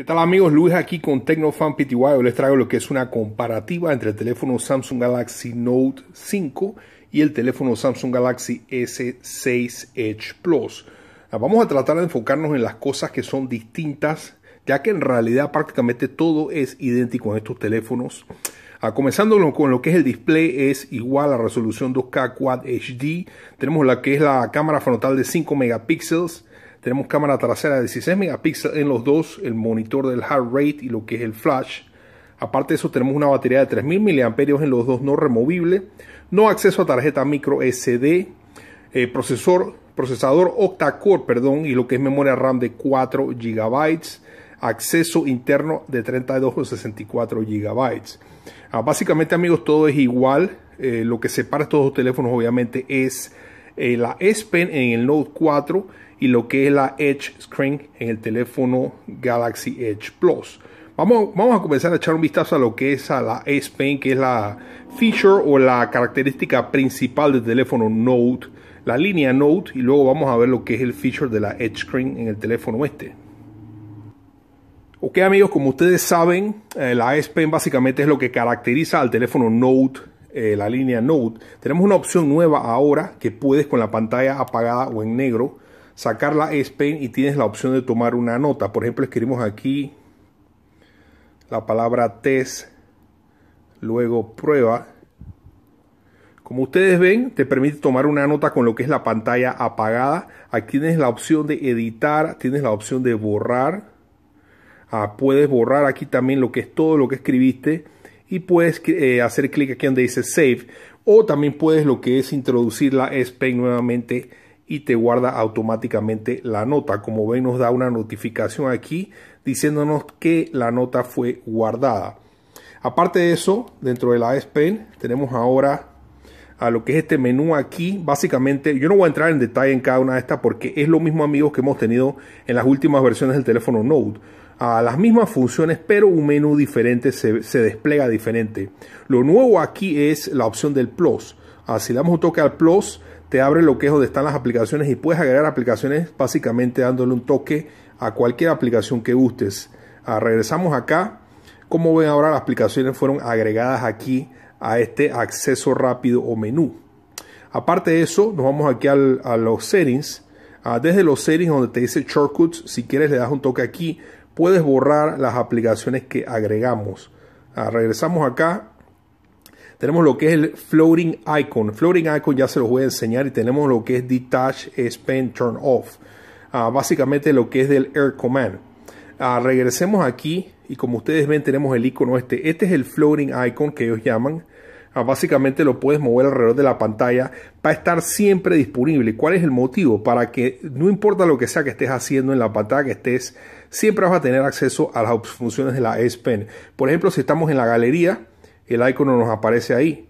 ¿Qué tal amigos? Luis aquí con Tecnofan PTY. les traigo lo que es una comparativa entre el teléfono Samsung Galaxy Note 5 y el teléfono Samsung Galaxy S6 Edge Plus. Ah, vamos a tratar de enfocarnos en las cosas que son distintas, ya que en realidad prácticamente todo es idéntico en estos teléfonos. Ah, comenzando con lo que es el display, es igual a resolución 2K Quad HD. Tenemos la que es la cámara frontal de 5 megapíxeles tenemos cámara trasera de 16 megapíxeles en los dos, el monitor del heart rate y lo que es el flash. Aparte de eso, tenemos una batería de 3000 mAh en los dos no removible, no acceso a tarjeta micro SD, eh, procesor, procesador octa-core, perdón, y lo que es memoria RAM de 4 GB, acceso interno de 32 o 64 GB. básicamente, amigos, todo es igual. Eh, lo que separa estos dos teléfonos, obviamente, es eh, la S Pen en el Note 4 y lo que es la Edge Screen en el teléfono Galaxy Edge Plus. Vamos, vamos a comenzar a echar un vistazo a lo que es la S Pen, que es la feature o la característica principal del teléfono Note, la línea Note, y luego vamos a ver lo que es el feature de la Edge Screen en el teléfono este. Ok amigos, como ustedes saben, eh, la S Pen básicamente es lo que caracteriza al teléfono Note eh, la línea Note, tenemos una opción nueva ahora que puedes con la pantalla apagada o en negro sacar la S y tienes la opción de tomar una nota. Por ejemplo, escribimos aquí la palabra test, luego prueba. Como ustedes ven, te permite tomar una nota con lo que es la pantalla apagada. Aquí tienes la opción de editar, tienes la opción de borrar. Ah, puedes borrar aquí también lo que es todo lo que escribiste y puedes eh, hacer clic aquí donde dice Save o también puedes lo que es introducir la S nuevamente y te guarda automáticamente la nota. Como ven nos da una notificación aquí diciéndonos que la nota fue guardada. Aparte de eso, dentro de la S tenemos ahora a lo que es este menú aquí. Básicamente, yo no voy a entrar en detalle en cada una de estas porque es lo mismo amigos que hemos tenido en las últimas versiones del teléfono Note a las mismas funciones, pero un menú diferente se, despliega diferente. Lo nuevo aquí es la opción del Plus. así ah, si damos un toque al Plus, te abre lo que es donde están las aplicaciones y puedes agregar aplicaciones básicamente dándole un toque a cualquier aplicación que gustes. Ah, regresamos acá. Como ven ahora las aplicaciones fueron agregadas aquí a este acceso rápido o menú. Aparte de eso, nos vamos aquí a los settings. Ah, desde los settings donde te dice shortcuts, si quieres le das un toque aquí, puedes borrar las aplicaciones que agregamos. Ah, regresamos acá. Tenemos lo que es el floating icon. Floating icon ya se los voy a enseñar y tenemos lo que es detach, spend, turn off. Ah, básicamente lo que es del air command. Ah, regresemos aquí y como ustedes ven tenemos el icono este. Este es el floating icon que ellos llaman. Ah, básicamente lo puedes mover alrededor de la pantalla, para estar siempre disponible. ¿Cuál es el motivo? Para que no importa lo que sea que estés haciendo en la pantalla que estés, siempre vas a tener acceso a las funciones de la S Pen. Por ejemplo, si estamos en la galería, el icono nos aparece ahí.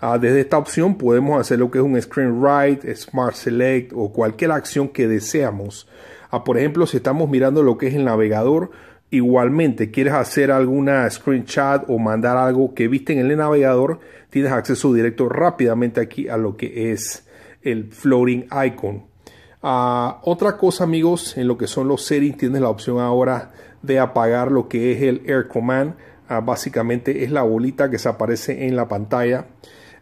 Ah, desde esta opción podemos hacer lo que es un Screen Write, Smart Select o cualquier acción que deseamos. Ah, por ejemplo, si estamos mirando lo que es el navegador, igualmente quieres hacer alguna screenshot o mandar algo que viste en el navegador, tienes acceso directo rápidamente aquí a lo que es el floating icon. Ah, otra cosa amigos, en lo que son los settings tienes la opción ahora de apagar lo que es el Air Command. Ah, básicamente es la bolita que se aparece en la pantalla.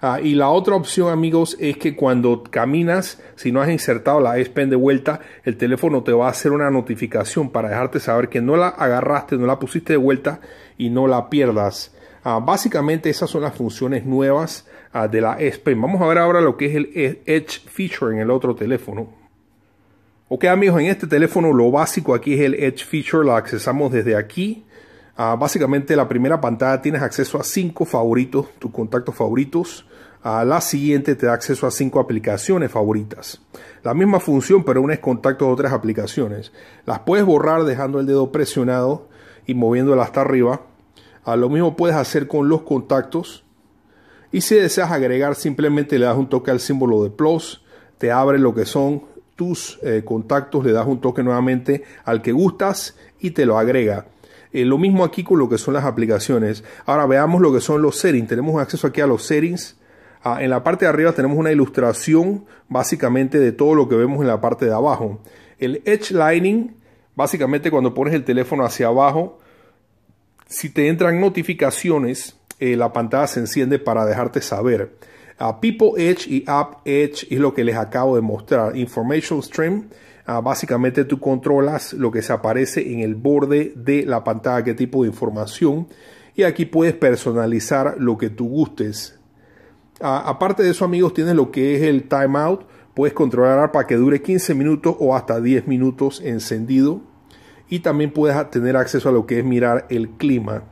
Ah, y la otra opción, amigos, es que cuando caminas, si no has insertado la S Pen de vuelta, el teléfono te va a hacer una notificación para dejarte saber que no la agarraste, no la pusiste de vuelta y no la pierdas. Ah, básicamente esas son las funciones nuevas ah, de la S Pen. Vamos a ver ahora lo que es el e-, Edge Feature en el otro teléfono. Ok amigos, en este teléfono lo básico aquí es el Edge Feature, la accesamos desde aquí. Ah, básicamente la primera pantalla tienes acceso a cinco favoritos, tus contactos favoritos. A ah, la siguiente te da acceso a cinco aplicaciones favoritas. La misma función, pero unes contactos de otras aplicaciones. Las puedes borrar dejando el dedo presionado y moviéndola hasta arriba. A ah, lo mismo puedes hacer con los contactos. Y si deseas agregar, simplemente le das un toque al símbolo de plus, te abre lo que son tus eh, contactos, le das un toque nuevamente al que gustas y te lo agrega. Eh, lo mismo aquí con lo que son las aplicaciones. Ahora veamos lo que son los settings. Tenemos acceso aquí a los settings. Ah, en la parte de arriba tenemos una ilustración básicamente de todo lo que vemos en la parte de abajo. El edge lining, básicamente cuando pones el teléfono hacia abajo, si te entran notificaciones, eh, la pantalla se enciende para dejarte saber. A ah, People Edge y App Edge es lo que les acabo de mostrar. Information Stream Ah, básicamente tú controlas lo que se aparece en el borde de la pantalla, qué tipo de información. Y aquí puedes personalizar lo que tú gustes. Ah, aparte de eso, amigos, tienes lo que es el timeout. Puedes controlar para que dure 15 minutos o hasta 10 minutos encendido. Y también puedes tener acceso a lo que es mirar el clima.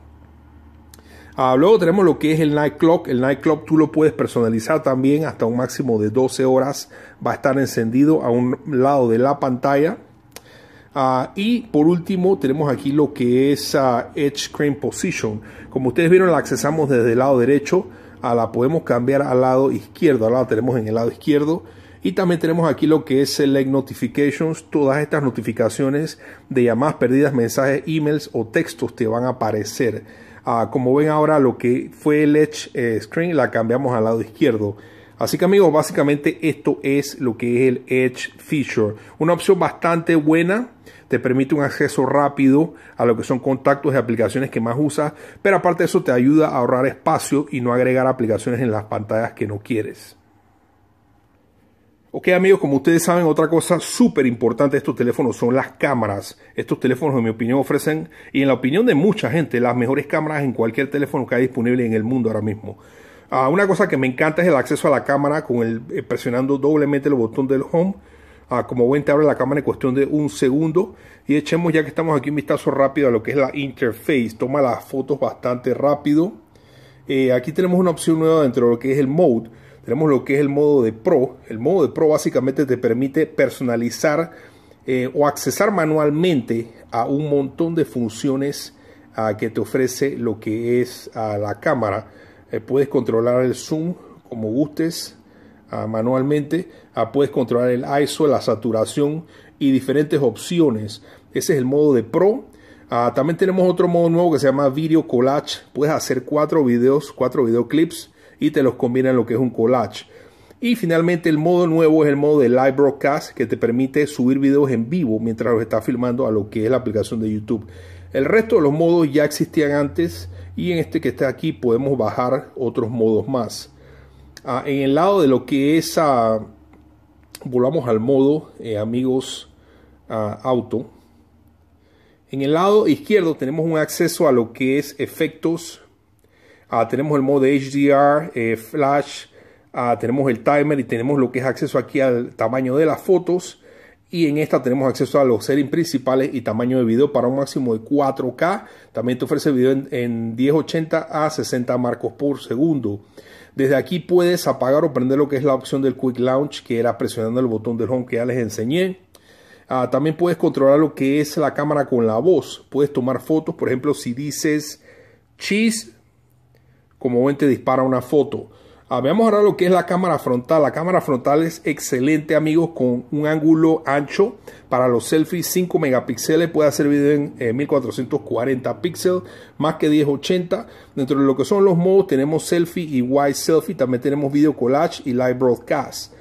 Ah, luego tenemos lo que es el night clock. El night clock tú lo puedes personalizar también hasta un máximo de 12 horas. Va a estar encendido a un lado de la pantalla. Ah, y por último tenemos aquí lo que es ah, Edge Screen Position. Como ustedes vieron la accesamos desde el lado derecho. A la podemos cambiar al lado izquierdo. Ahora la tenemos en el lado izquierdo. Y también tenemos aquí lo que es Select Notifications. Todas estas notificaciones de llamadas perdidas, mensajes, emails o textos te van a aparecer. Ah, como ven ahora, lo que fue el Edge eh, Screen la cambiamos al lado izquierdo. Así que amigos, básicamente esto es lo que es el Edge Feature. Una opción bastante buena, te permite un acceso rápido a lo que son contactos y aplicaciones que más usas, pero aparte de eso te ayuda a ahorrar espacio y no agregar aplicaciones en las pantallas que no quieres. Ok amigos, como ustedes saben, otra cosa súper importante de estos teléfonos son las cámaras. Estos teléfonos, en mi opinión, ofrecen, y en la opinión de mucha gente, las mejores cámaras en cualquier teléfono que haya disponible en el mundo ahora mismo. Ah, una cosa que me encanta es el acceso a la cámara con el eh, presionando doblemente el botón del home. Ah, como ven, te abre la cámara en cuestión de un segundo. Y echemos ya que estamos aquí un vistazo rápido a lo que es la interface. Toma las fotos bastante rápido. Eh, aquí tenemos una opción nueva dentro de lo que es el mode tenemos lo que es el modo de Pro. El modo de Pro básicamente te permite personalizar eh, o accesar manualmente a un montón de funciones ah, que te ofrece lo que es a la cámara. Eh, puedes controlar el zoom como gustes ah, manualmente, ah, puedes controlar el ISO, la saturación y diferentes opciones. Ese es el modo de Pro. también tenemos otro modo nuevo que se llama Video Collage. Puedes hacer cuatro videos, cuatro videoclips y te los combina en lo que es un collage. Y finalmente el modo nuevo es el modo de Live Broadcast que te permite subir videos en vivo mientras los estás filmando a lo que es la aplicación de YouTube. El resto de los modos ya existían antes y en este que está aquí podemos bajar otros modos más. Ah, en el lado de lo que es, ah, volvamos al modo, eh, amigos, ah, auto. En el lado izquierdo tenemos un acceso a lo que es efectos, Ah, tenemos el modo HDR, eh, flash, ah, tenemos el timer y tenemos lo que es acceso aquí al tamaño de las fotos. Y en esta tenemos acceso a los settings principales y tamaño de video para un máximo de 4K. También te ofrece video en, 1080 a 60 marcos por segundo. Desde aquí puedes apagar o prender lo que es la opción del Quick Launch, que era presionando el botón del home que ya les enseñé. Ah, también puedes controlar lo que es la cámara con la voz. Puedes tomar fotos, por ejemplo, si dices cheese, como ven te dispara una foto. Ah, veamos ahora lo que es la cámara frontal. La cámara frontal es excelente, amigos, con un ángulo ancho para los selfies 5 megapíxeles. Puede hacer video en 1440 eh, píxeles, más que 1080. Dentro de lo que son los modos, tenemos selfie y wide selfie. También tenemos video collage y live broadcast.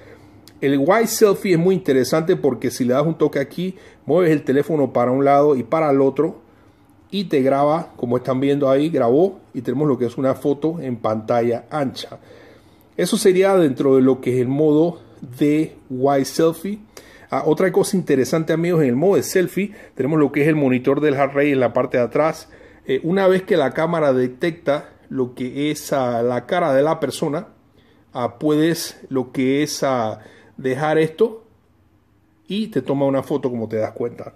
El wide selfie es muy interesante porque si le das un toque aquí, mueves el teléfono para un lado y para el otro y te graba, como están viendo ahí, grabó y tenemos lo que es una foto en pantalla ancha. Eso sería dentro de lo que es el modo de Y Selfie. Ah, otra cosa interesante amigos, en el modo de selfie tenemos lo que es el monitor del array en la parte de atrás. Eh, una vez que la cámara detecta lo que es la cara de la persona, ah, puedes lo que es ah, dejar esto y te toma una foto como te das cuenta.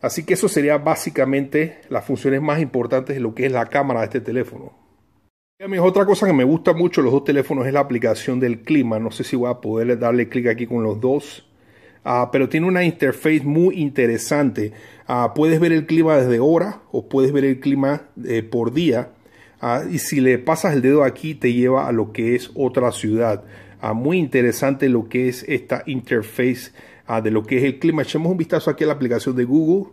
Así que eso sería básicamente las funciones más importantes de lo que es la cámara de este teléfono. otra cosa que me gusta mucho los dos teléfonos es la aplicación del clima. No sé si voy a poder darle clic aquí con los dos. Ah, pero tiene una interface muy interesante. Ah, puedes ver el clima desde hora o puedes ver el clima eh, por día. Ah, y si le pasas el dedo aquí te lleva a lo que es otra ciudad. muy interesante lo que es esta interface. Ah, de lo que es el clima. Echemos un vistazo aquí a la aplicación de Google.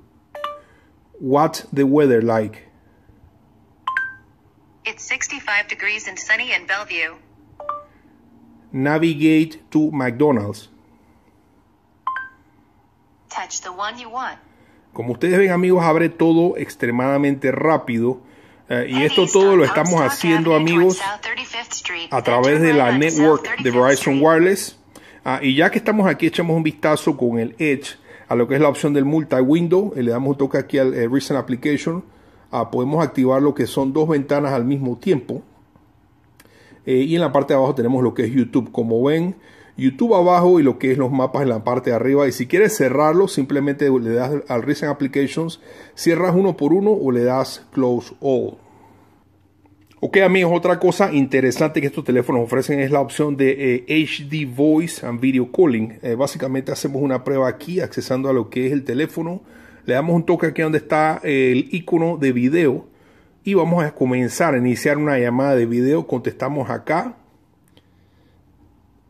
What's the weather like? It's 65 degrees and sunny in Bellevue. Navigate to McDonald's. Touch the one you want. Como ustedes ven amigos, abre todo extremadamente rápido. Eh, y esto todo lo estamos haciendo amigos a través de la network de Verizon Wireless. Ah, y ya que estamos aquí, echamos un vistazo con el Edge a lo que es la opción del multi-window. Le damos un toque aquí al eh, Recent Application. Ah, podemos activar lo que son dos ventanas al mismo tiempo. Eh, y en la parte de abajo tenemos lo que es YouTube. Como ven, YouTube abajo y lo que es los mapas en la parte de arriba. Y si quieres cerrarlo, simplemente le das al Recent Applications, cierras uno por uno o le das Close All. Ok amigos, otra cosa interesante que estos teléfonos ofrecen es la opción de HD eh, Voice and Video Calling. Eh, básicamente hacemos una prueba aquí, accesando a lo que es el teléfono. Le damos un toque aquí donde está eh, el icono de video y vamos a comenzar a iniciar una llamada de video. Contestamos acá,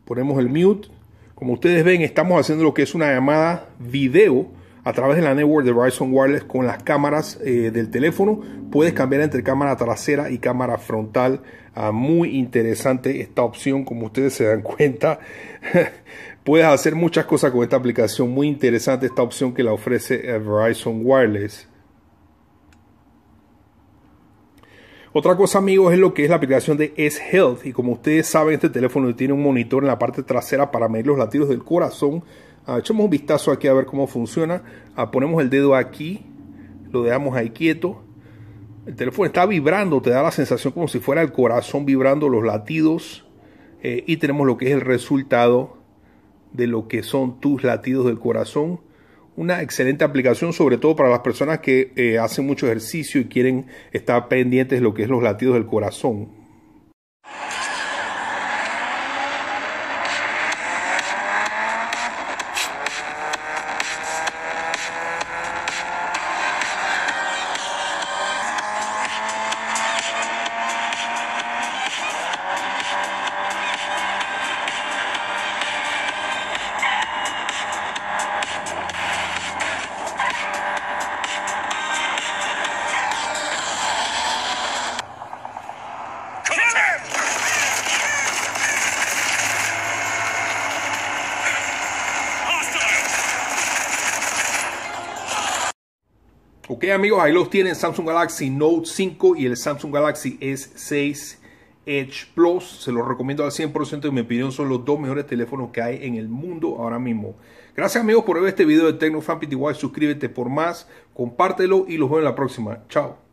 ponemos el mute. Como ustedes ven, estamos haciendo lo que es una llamada video a través de la network de Verizon Wireless con las cámaras eh, del teléfono. Puedes cambiar entre cámara trasera y cámara frontal. Ah, muy interesante esta opción, como ustedes se dan cuenta. Puedes hacer muchas cosas con esta aplicación. Muy interesante esta opción que la ofrece eh, Verizon Wireless. Otra cosa, amigos, es lo que es la aplicación de S Health. Y como ustedes saben, este teléfono tiene un monitor en la parte trasera para medir los latidos del corazón Ah, echemos un vistazo aquí a ver cómo funciona. Ah, ponemos el dedo aquí, lo dejamos ahí quieto. El teléfono está vibrando, te da la sensación como si fuera el corazón vibrando, los latidos. Eh, y tenemos lo que es el resultado de lo que son tus latidos del corazón. Una excelente aplicación, sobre todo para las personas que eh, hacen mucho ejercicio y quieren estar pendientes de lo que es los latidos del corazón. Ok amigos, ahí los tienen Samsung Galaxy Note 5 y el Samsung Galaxy S6 Edge Plus. Se los recomiendo al 100% y mi opinión son los dos mejores teléfonos que hay en el mundo ahora mismo. Gracias amigos por ver este video de TecnoFan Suscríbete por más, compártelo y los veo en la próxima. Chao.